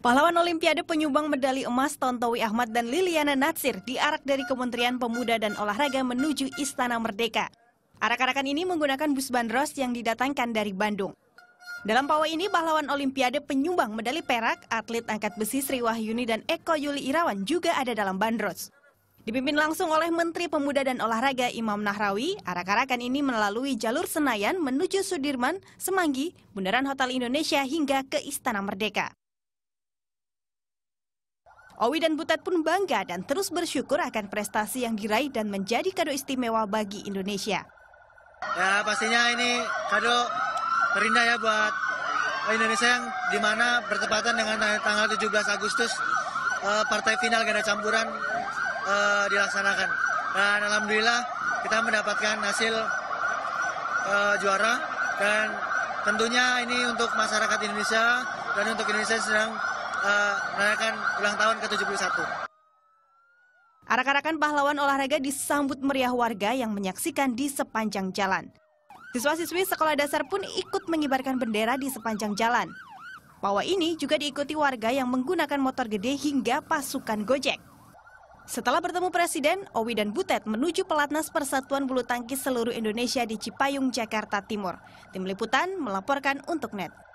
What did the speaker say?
Pahlawan Olimpiade penyumbang medali emas Tontowi Ahmad dan Liliana Natsir diarak dari Kementerian Pemuda dan Olahraga menuju Istana Merdeka. Arak-arakan ini menggunakan bus bandros yang didatangkan dari Bandung. Dalam pawai ini, pahlawan Olimpiade penyumbang medali perak, atlet angkat besi Sri Wahyuni dan Eko Yuli Irawan juga ada dalam bandros. Dipimpin langsung oleh Menteri Pemuda dan Olahraga Imam Nahrawi, arak-arakan ini melalui jalur Senayan menuju Sudirman, Semanggi, Bundaran Hotel Indonesia hingga ke Istana Merdeka. Owi dan Butet pun bangga dan terus bersyukur akan prestasi yang diraih dan menjadi kado istimewa bagi Indonesia. Ya pastinya ini kado terindah ya buat Indonesia yang dimana bertepatan dengan tanggal 17 Agustus eh, partai final ganda campuran eh, dilaksanakan. Dan alhamdulillah kita mendapatkan hasil eh, juara dan tentunya ini untuk masyarakat Indonesia dan untuk Indonesia sedang uh, merayakan ulang tahun ke-71. Arak-arakan pahlawan olahraga disambut meriah warga yang menyaksikan di sepanjang jalan. Siswa-siswi sekolah dasar pun ikut mengibarkan bendera di sepanjang jalan. Pawai ini juga diikuti warga yang menggunakan motor gede hingga pasukan Gojek. Setelah bertemu Presiden, Owi dan Butet menuju pelatnas Persatuan Bulu Tangkis Seluruh Indonesia di Cipayung, Jakarta Timur. Tim Liputan melaporkan untuk NET.